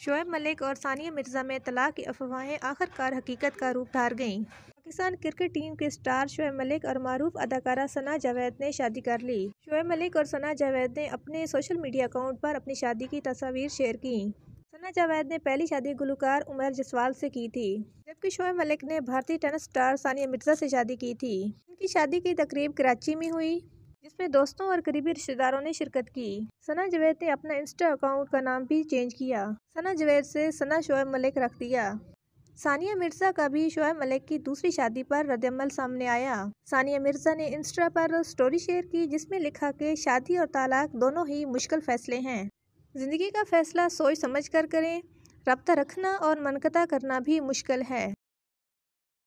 शोएब मलिक और सानिया मिर्ज़ा में तलाक की अफवाहें आखिरकार हकीकत का रूप धार गईं पाकिस्तान क्रिकेट टीम के स्टार शोएब मलिक और मरूफ अदाकारा सना जावेद ने शादी कर ली शोएब मलिक और सना जावेद ने अपने सोशल मीडिया अकाउंट पर अपनी शादी की तस्वीर शेयर की सना जावेद ने पहली शादी गुलकार उमर जसवाल से की थी जबकि शोएब मलिक ने भारतीय टेनिस स्टार सानिया मिर्जा से शादी की थी उनकी शादी की तकरीब कराची में हुई जिसमें दोस्तों और करीबी रिश्तेदारों ने शिरकत की सना जवेद ने अपना इंस्टा अकाउंट का नाम भी चेंज किया सना जवेद से सना शोएब मलिक रख दिया सानिया मिर्ज़ा का भी शोएब मलिक की दूसरी शादी पर रद्दमल सामने आया सानिया मिर्ज़ा ने इंस्टा पर स्टोरी शेयर की जिसमें लिखा कि शादी और तलाक दोनों ही मुश्किल फ़ैसले हैं ज़िंदगी का फ़ैसला सोच समझ कर करें रबता रखना और मनकता करना भी मुश्किल है